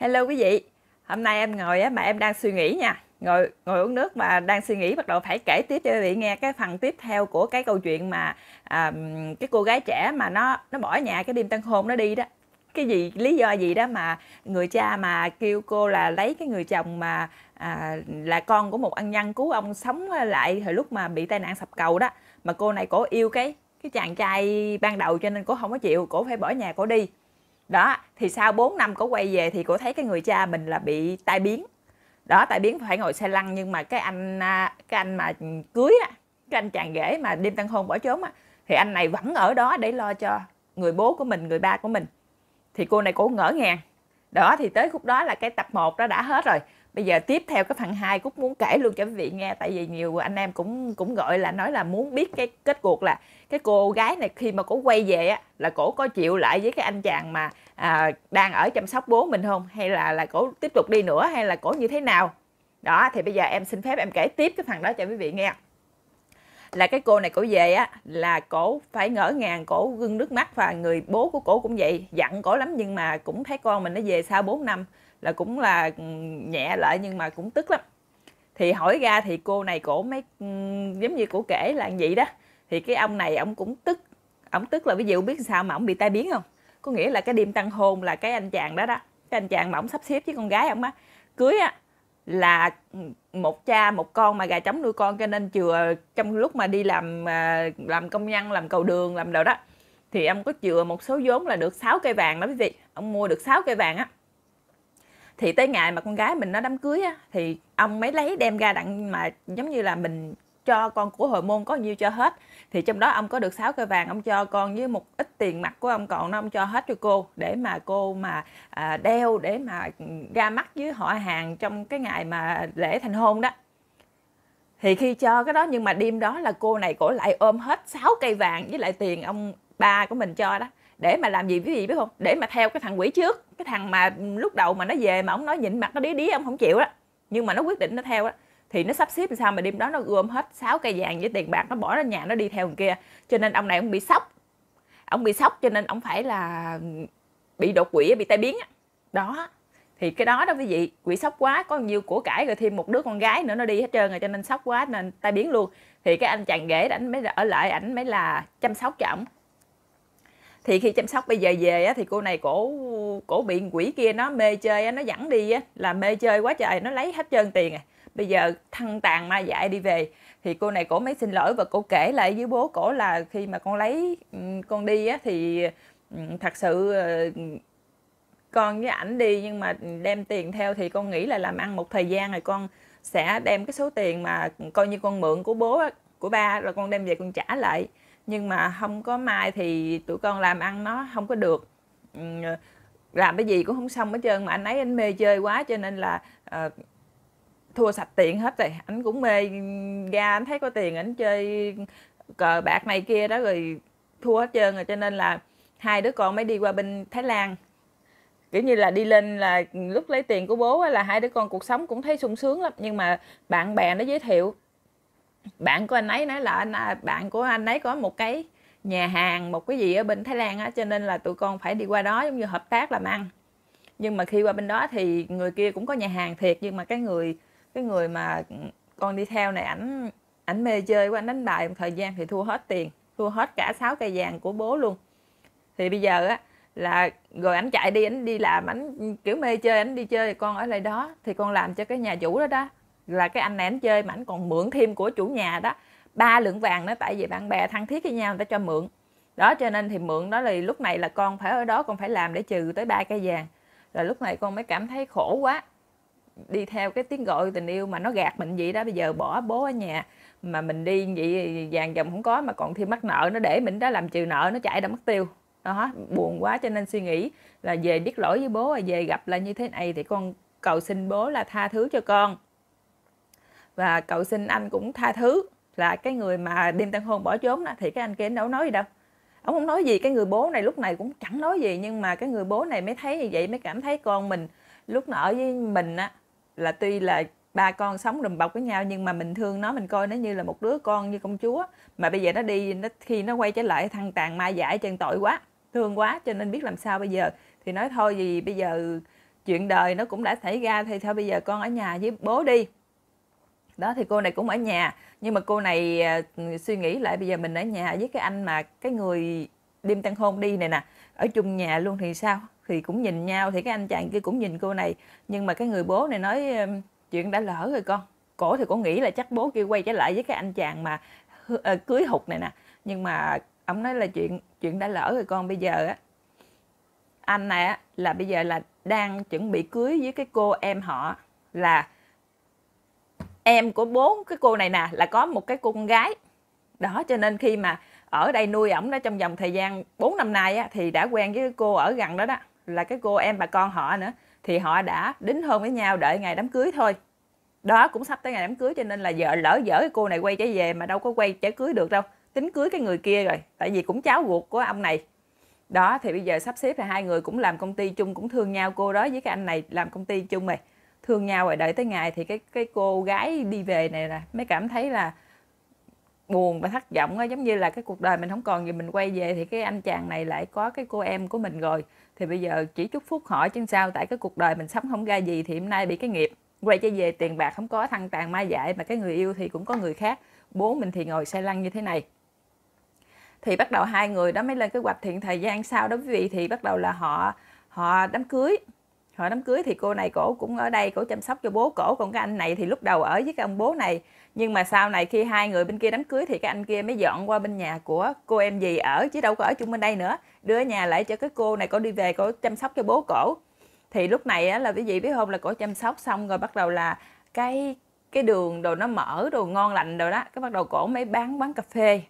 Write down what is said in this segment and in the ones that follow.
Hello quý vị, hôm nay em ngồi á, mà em đang suy nghĩ nha ngồi ngồi uống nước mà đang suy nghĩ bắt đầu phải kể tiếp cho quý vị nghe cái phần tiếp theo của cái câu chuyện mà à, cái cô gái trẻ mà nó nó bỏ nhà cái đêm tân hôn nó đi đó cái gì lý do gì đó mà người cha mà kêu cô là lấy cái người chồng mà à, là con của một ân nhân cứu ông sống lại hồi lúc mà bị tai nạn sập cầu đó mà cô này cổ yêu cái cái chàng trai ban đầu cho nên cổ không có chịu cổ phải bỏ nhà cổ đi đó thì sau 4 năm có quay về thì cô thấy cái người cha mình là bị tai biến đó tai biến phải ngồi xe lăn nhưng mà cái anh à, cái anh mà cưới á cái anh chàng rể mà đêm tân hôn bỏ trốn á thì anh này vẫn ở đó để lo cho người bố của mình người ba của mình thì cô này cô ngỡ ngàng đó thì tới khúc đó là cái tập 1 đó đã hết rồi bây giờ tiếp theo cái phần 2 Cúc muốn kể luôn cho quý vị nghe tại vì nhiều anh em cũng cũng gọi là nói là muốn biết cái kết cuộc là cái cô gái này khi mà cổ quay về á là cổ có chịu lại với cái anh chàng mà à, đang ở chăm sóc bố mình không hay là là cổ tiếp tục đi nữa hay là cổ như thế nào đó thì bây giờ em xin phép em kể tiếp cái phần đó cho quý vị nghe là cái cô này cổ về á là cổ phải ngỡ ngàng cổ gương nước mắt và người bố của cổ cũng vậy dặn cổ lắm nhưng mà cũng thấy con mình nó về sau 4 năm là cũng là ừ, nhẹ lại nhưng mà cũng tức lắm thì hỏi ra thì cô này cổ mấy ừ, giống như cổ kể là vậy đó thì cái ông này ông cũng tức ông tức là ví dụ biết sao mà ông bị tai biến không có nghĩa là cái đêm tăng hôn là cái anh chàng đó đó cái anh chàng mà ông sắp xếp với con gái ông á cưới á là ừ, một cha một con mà gà trống nuôi con cho nên chừa trong lúc mà đi làm à, làm công nhân làm cầu đường làm đồ đó thì ông có chừa một số vốn là được 6 cây vàng đó quý vị ông mua được 6 cây vàng á thì tới ngày mà con gái mình nó đám cưới á thì ông mới lấy đem ra đặng mà giống như là mình cho con của hồi môn có nhiêu cho hết thì trong đó ông có được 6 cây vàng ông cho con với một ít tiền mặt của ông còn nó ông cho hết cho cô để mà cô mà à, đeo để mà ra mắt với họ hàng trong cái ngày mà lễ thành hôn đó thì khi cho cái đó nhưng mà đêm đó là cô này cổ lại ôm hết 6 cây vàng với lại tiền ông ba của mình cho đó để mà làm gì với gì biết không để mà theo cái thằng quỷ trước cái thằng mà lúc đầu mà nó về mà ông nói nhịn mặt nó đí đí ông không chịu đó nhưng mà nó quyết định nó theo đó thì nó sắp xếp làm sao mà đêm đó nó gom hết 6 cây vàng với tiền bạc nó bỏ ra nhà nó đi theo thằng kia cho nên ông này ông bị sốc ông bị sốc cho nên ông phải là bị đột quỷ bị tai biến đó thì cái đó đó quý vị quỷ sốc quá có nhiều của cải rồi thêm một đứa con gái nữa nó đi hết trơn rồi cho nên sốc quá nên tai biến luôn thì cái anh chàng ghế ảnh mới ở lại ảnh mới là chăm sóc cho ổng thì khi chăm sóc bây giờ về á, thì cô này cổ cổ bị quỷ kia nó mê chơi á, nó dẫn đi á, là mê chơi quá trời nó lấy hết trơn tiền à bây giờ thăng tàn ma dại đi về thì cô này cổ mới xin lỗi và cổ kể lại với bố cổ là khi mà con lấy ừ, con đi á, thì ừ, thật sự ờ, con với ảnh đi nhưng mà đem tiền theo thì con nghĩ là làm ăn một thời gian rồi con sẽ đem cái số tiền mà coi như con mượn của bố của ba rồi con đem về con trả lại nhưng mà không có mai thì tụi con làm ăn nó không có được ừ, làm cái gì cũng không xong hết trơn mà anh ấy anh mê chơi quá cho nên là uh, thua sạch tiền hết rồi anh cũng mê ga anh thấy có tiền anh chơi cờ bạc này kia đó rồi thua hết trơn rồi cho nên là hai đứa con mới đi qua bên Thái Lan kiểu như là đi lên là lúc lấy tiền của bố là hai đứa con cuộc sống cũng thấy sung sướng lắm nhưng mà bạn bè nó giới thiệu bạn của anh ấy nói là anh à, bạn của anh ấy có một cái nhà hàng một cái gì ở bên Thái Lan á cho nên là tụi con phải đi qua đó giống như hợp tác làm ăn nhưng mà khi qua bên đó thì người kia cũng có nhà hàng thiệt nhưng mà cái người cái người mà con đi theo này ảnh ảnh mê chơi của ảnh đánh bài một thời gian thì thua hết tiền thua hết cả sáu cây vàng của bố luôn thì bây giờ á là rồi ảnh chạy đi ảnh đi làm ảnh kiểu mê chơi ảnh đi chơi con ở lại đó thì con làm cho cái nhà chủ đó đó là cái anh này anh chơi mà anh còn mượn thêm của chủ nhà đó ba lượng vàng đó tại vì bạn bè thân thiết với nhau người ta cho mượn đó cho nên thì mượn đó là lúc này là con phải ở đó con phải làm để trừ tới ba cây vàng rồi lúc này con mới cảm thấy khổ quá đi theo cái tiếng gọi tình yêu mà nó gạt mình vậy đó bây giờ bỏ bố ở nhà mà mình đi vậy vàng chồng không có mà còn thêm mắc nợ nó để mình đó làm trừ nợ nó chạy đã mất tiêu đó buồn quá cho nên suy nghĩ là về biết lỗi với bố và về gặp là như thế này thì con cầu xin bố là tha thứ cho con và cậu xin anh cũng tha thứ là cái người mà đêm tân hôn bỏ trốn đó thì cái anh kia đâu nói gì đâu ông không nói gì cái người bố này lúc này cũng chẳng nói gì nhưng mà cái người bố này mới thấy như vậy mới cảm thấy con mình lúc nó ở với mình á là tuy là ba con sống đùm bọc với nhau nhưng mà mình thương nó mình coi nó như là một đứa con như công chúa mà bây giờ nó đi nó khi nó quay trở lại thăng tàn ma giải chân tội quá thương quá cho nên biết làm sao bây giờ thì nói thôi gì bây giờ chuyện đời nó cũng đã xảy ra thì thôi bây giờ con ở nhà với bố đi đó thì cô này cũng ở nhà nhưng mà cô này à, suy nghĩ lại bây giờ mình ở nhà với cái anh mà cái người đêm tân hôn đi này nè ở chung nhà luôn thì sao thì cũng nhìn nhau thì cái anh chàng kia cũng nhìn cô này nhưng mà cái người bố này nói chuyện đã lỡ rồi con cổ thì cũng nghĩ là chắc bố kia quay trở lại với cái anh chàng mà ờ, cưới hụt này nè nhưng mà ông nói là chuyện chuyện đã lỡ rồi con bây giờ á anh này á là bây giờ là đang chuẩn bị cưới với cái cô em họ là em của bố cái cô này nè là có một cái cô con gái đó cho nên khi mà ở đây nuôi ổng đó trong vòng thời gian 4 năm nay á, thì đã quen với cô ở gần đó đó là cái cô em bà con họ nữa thì họ đã đính hôn với nhau đợi ngày đám cưới thôi đó cũng sắp tới ngày đám cưới cho nên là vợ lỡ dở cái cô này quay trở về mà đâu có quay trái cưới được đâu tính cưới cái người kia rồi tại vì cũng cháu ruột của ông này đó thì bây giờ sắp xếp là hai người cũng làm công ty chung cũng thương nhau cô đó với cái anh này làm công ty chung rồi thương nhau rồi đợi tới ngày thì cái cái cô gái đi về này là mới cảm thấy là buồn và thất vọng á giống như là cái cuộc đời mình không còn gì mình quay về thì cái anh chàng này lại có cái cô em của mình rồi thì bây giờ chỉ chúc phúc hỏi chứ sao tại cái cuộc đời mình sống không ra gì thì hôm nay bị cái nghiệp quay trở về tiền bạc không có thăng tàn ma dại mà cái người yêu thì cũng có người khác bố mình thì ngồi xe lăn như thế này thì bắt đầu hai người đó mới lên kế hoạch thiện thời gian sau đó quý vị thì bắt đầu là họ họ đám cưới hồi đám cưới thì cô này cổ cũng ở đây cổ chăm sóc cho bố cổ còn cái anh này thì lúc đầu ở với cái ông bố này nhưng mà sau này khi hai người bên kia đám cưới thì cái anh kia mới dọn qua bên nhà của cô em gì ở chứ đâu có ở chung bên đây nữa đưa nhà lại cho cái cô này cổ đi về cổ chăm sóc cho bố cổ thì lúc này á, là cái gì biết không là cổ chăm sóc xong rồi bắt đầu là cái cái đường đồ nó mở đồ ngon lành rồi đó cái bắt đầu cổ mới bán quán cà phê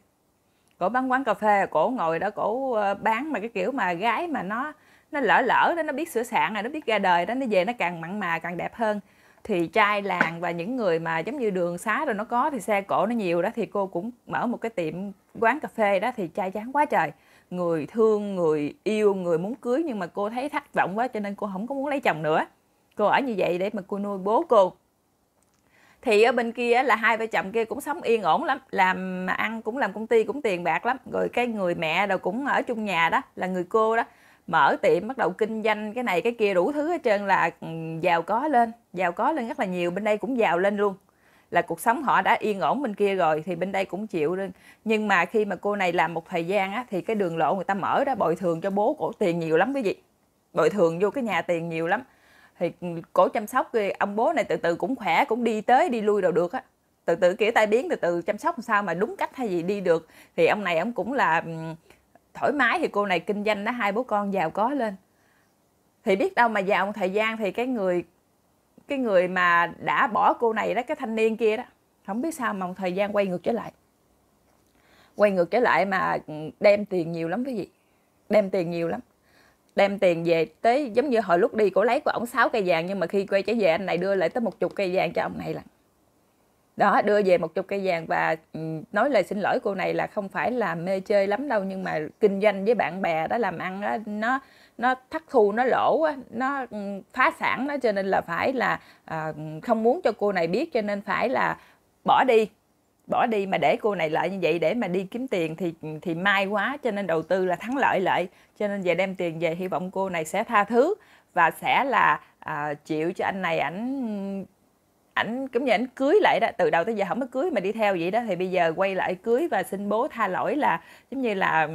cổ bán quán cà phê cổ ngồi đó cổ ờ, bán mà cái kiểu mà gái mà nó nó lỡ lỡ đó nó biết sửa soạn rồi nó biết ra đời đó nó về nó càng mặn mà càng đẹp hơn thì trai làng và những người mà giống như đường xá rồi nó có thì xe cổ nó nhiều đó thì cô cũng mở một cái tiệm quán cà phê đó thì trai chán quá trời người thương người yêu người muốn cưới nhưng mà cô thấy thất vọng quá cho nên cô không có muốn lấy chồng nữa cô ở như vậy để mà cô nuôi bố cô thì ở bên kia là hai vợ chồng kia cũng sống yên ổn lắm làm ăn cũng làm công ty cũng tiền bạc lắm rồi cái người mẹ đâu cũng ở chung nhà đó là người cô đó mở tiệm bắt đầu kinh doanh cái này cái kia đủ thứ hết trơn là ừ, giàu có lên giàu có lên rất là nhiều bên đây cũng giàu lên luôn là cuộc sống họ đã yên ổn bên kia rồi thì bên đây cũng chịu lên nhưng mà khi mà cô này làm một thời gian á thì cái đường lộ người ta mở ra bồi thường cho bố cổ tiền nhiều lắm cái gì bồi thường vô cái nhà tiền nhiều lắm thì ừ, cổ chăm sóc ông bố này từ từ cũng khỏe cũng đi tới đi lui đâu được á từ từ kia tai biến từ từ chăm sóc làm sao mà đúng cách hay gì đi được thì ông này ông cũng là ừ, thoải mái thì cô này kinh doanh đó hai bố con giàu có lên thì biết đâu mà vào một thời gian thì cái người cái người mà đã bỏ cô này đó cái thanh niên kia đó không biết sao mà một thời gian quay ngược trở lại quay ngược trở lại mà ừ, đem tiền nhiều lắm cái gì đem tiền nhiều lắm đem tiền về tới giống như hồi lúc đi cổ lấy của ông sáu cây vàng nhưng mà khi quay trở về anh này đưa lại tới một chục cây vàng cho ông này là đó đưa về một chục cây vàng và ừ, nói lời xin lỗi cô này là không phải là mê chơi lắm đâu nhưng mà kinh doanh với bạn bè đó làm ăn đó, nó nó thất thu nó lỗ nó ừ, phá sản đó cho nên là phải là à, không muốn cho cô này biết cho nên phải là bỏ đi bỏ đi mà để cô này lại như vậy để mà đi kiếm tiền thì ừ, thì may quá cho nên đầu tư là thắng lợi lợi cho nên về đem tiền về hy vọng cô này sẽ tha thứ và sẽ là à, chịu cho anh này ảnh ảnh cũng như ảnh cưới lại đó từ đầu tới giờ không có cưới mà đi theo vậy đó thì bây giờ quay lại cưới và xin bố tha lỗi là giống như là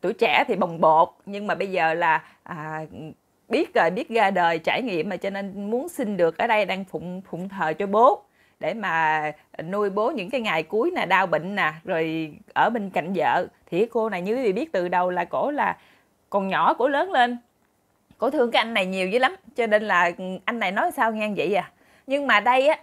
tuổi trẻ thì bồng bột nhưng mà bây giờ là à, biết rồi à, biết ra đời trải nghiệm mà cho nên muốn xin được ở đây đang phụng phụng thờ cho bố để mà nuôi bố những cái ngày cuối nè đau bệnh nè rồi ở bên cạnh vợ thì cô này như quý vị biết từ đầu là cổ là còn nhỏ cổ lớn lên cổ thương cái anh này nhiều dữ lắm cho nên là anh này nói sao nghe vậy à nhưng mà đây á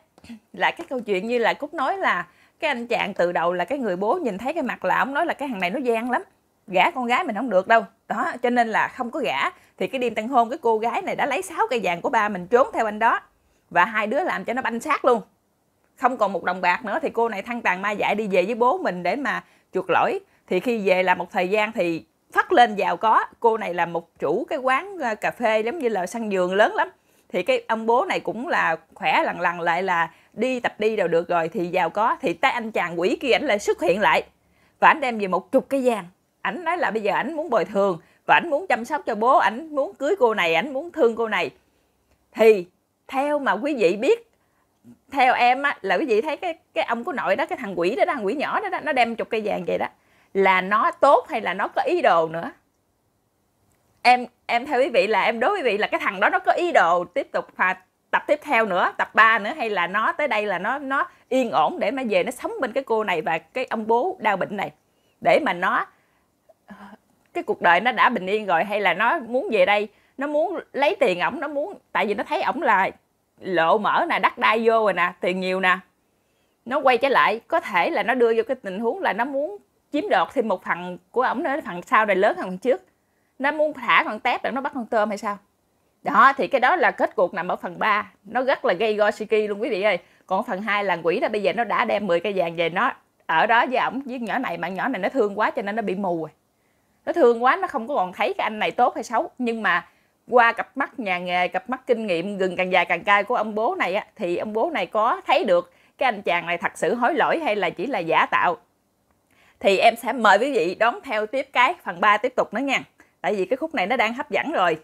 là cái câu chuyện như là cúc nói là cái anh chàng từ đầu là cái người bố nhìn thấy cái mặt là ông nói là cái thằng này nó gian lắm gả con gái mình không được đâu đó cho nên là không có gả thì cái đêm tân hôn cái cô gái này đã lấy sáu cây vàng của ba mình trốn theo anh đó và hai đứa làm cho nó banh xác luôn không còn một đồng bạc nữa thì cô này thăng tàn ma dại đi về với bố mình để mà chuộc lỗi thì khi về là một thời gian thì phát lên giàu có cô này là một chủ cái quán ờ, cà phê giống như là săn giường lớn lắm thì cái ông bố này cũng là khỏe lần lần lại là đi tập đi đều được rồi thì giàu có thì tay anh chàng quỷ kia ảnh lại xuất hiện lại và ảnh đem về một chục cái vàng ảnh nói là bây giờ ảnh muốn bồi thường và ảnh muốn chăm sóc cho bố ảnh muốn cưới cô này ảnh muốn thương cô này thì theo mà quý vị biết theo em á là quý vị thấy cái cái ông của nội đó cái thằng quỷ đó, đang quỷ nhỏ đó, đó nó đem chục cây vàng vậy đó là nó tốt hay là nó có ý đồ nữa em em theo quý vị là em đối với vị là cái thằng đó nó có ý đồ tiếp tục hòa tập tiếp theo nữa tập 3 nữa hay là nó tới đây là nó nó yên ổn để mà về nó sống bên cái cô này và cái ông bố đau bệnh này để mà nó cái cuộc đời nó đã bình yên rồi hay là nó muốn về đây nó muốn lấy tiền ổng nó muốn tại vì nó thấy ổng là lộ mở nè đắt đai vô rồi nè tiền nhiều nè nó quay trở lại có thể là nó đưa vô cái tình huống là nó muốn chiếm đoạt thêm một phần của ổng nữa phần sau này lớn hơn phần trước nó muốn thả con tép để nó bắt con tôm hay sao đó thì cái đó là kết cuộc nằm ở phần 3 nó rất là gây go shiki luôn quý vị ơi còn phần 2 là quỷ đó bây giờ nó đã đem 10 cây vàng về nó ở đó với ổng với nhỏ này mà nhỏ này nó thương quá cho nên nó bị mù rồi nó thương quá nó không có còn thấy cái anh này tốt hay xấu nhưng mà qua cặp mắt nhà nghề cặp mắt kinh nghiệm gừng càng dài càng cay của ông bố này á, thì ông bố này có thấy được cái anh chàng này thật sự hối lỗi hay là chỉ là giả tạo thì em sẽ mời quý vị đón theo tiếp cái phần 3 tiếp tục nữa nha tại vì cái khúc này nó đang hấp dẫn rồi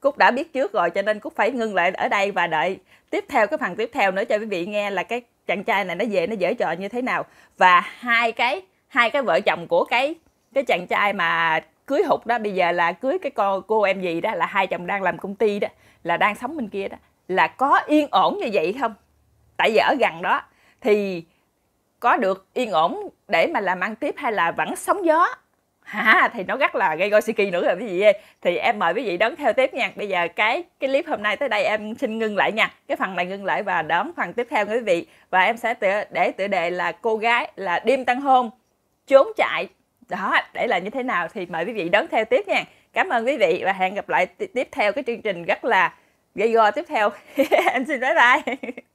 Cúc đã biết trước rồi cho nên Cúc phải ngưng lại ở đây và đợi tiếp theo cái phần tiếp theo nữa cho quý vị nghe là cái chàng trai này nó về nó dở trò như thế nào và hai cái hai cái vợ chồng của cái cái chàng trai mà cưới hụt đó bây giờ là cưới cái con cô em gì đó là hai chồng đang làm công ty đó là đang sống bên kia đó là có yên ổn như vậy không tại vì ở gần đó thì có được yên ổn để mà làm ăn tiếp hay là vẫn sóng gió hả thì nó rất là gây goisiki nữa rồi quý vị thì em mời quý vị đón theo tiếp nha bây giờ cái cái clip hôm nay tới đây em xin ngưng lại nha cái phần này ngưng lại và đón phần tiếp theo quý vị và em sẽ tựa, để tựa đề là cô gái là đêm tân hôn trốn chạy đó để là như thế nào thì mời quý vị đón theo tiếp nha cảm ơn quý vị và hẹn gặp lại tiếp theo cái chương trình rất là gây go tiếp theo em xin bye bye